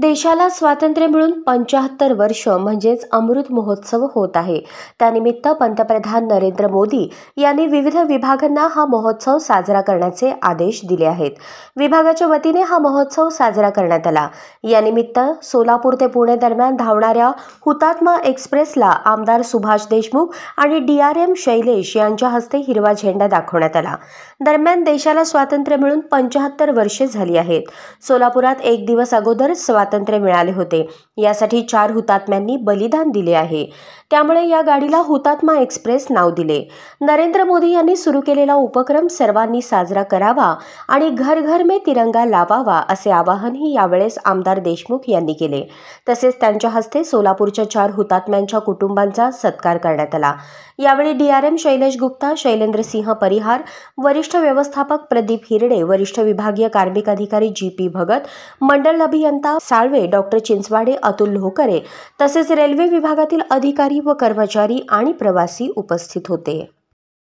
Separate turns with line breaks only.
देशाला स्वातंत्र्य मिळून पंचाहत्तर वर्ष म्हणजेच अमृत महोत्सव होत आहे त्यानिमित्त पंतप्रधान नरेंद्र मोदी यांनी विविध विभागांना हा महोत्सव साजरा करण्याचे आदेश दिले आहेत विभागाच्या वतीने हा महोत्सव साजरा करण्यात आला यानिमित्त सोलापूर ते पुणे दरम्यान धावणाऱ्या हुतात्मा एक्सप्रेसला आमदार सुभाष देशमुख आणि एम शैलेश यांच्या हस्ते हिरवा झेंडा दाखवण्यात आला दरम्यान देशाला स्वातंत्र्य मिळून पंचाहत्तर वर्षे झाली आहेत सोलापुरात एक दिवस अगोदर स्वातंत्र्य मिळाले होते यासाठी चार हुतात्म्यांनी बलिदान दिले आहे त्यामुळे या गाडीला हुतात्मा एक्सप्रेस नाव दिले नरेंद्र मोदी यांनी सुरू केलेला उपक्रम सर्वांनी साजरा करावा आणि घर घर मे तिरंगा लावावा असे आवाहनही यावेळेस आमदार देशमुख यांनी केले तसेच त्यांच्या हस्ते सोलापूरच्या चार हुतात्म्यांच्या कुटुंबांचा सत्कार करण्यात आला यावेळी डीआरएम शैलेश गुप्ता शैलेंद्र सिंह परिहार वरिष्ठ व्यवस्थापक प्रदीप हिरडे वरिष्ठ विभागीय कार्मिक अधिकारी जी पी भगत मंडल अभियंता साळवे डॉक्टर चिंचवाडे अतुल लोहकरे तसेच रेल्वे विभागातील अधिकारी व कर्मचारी आणि प्रवासी उपस्थित होते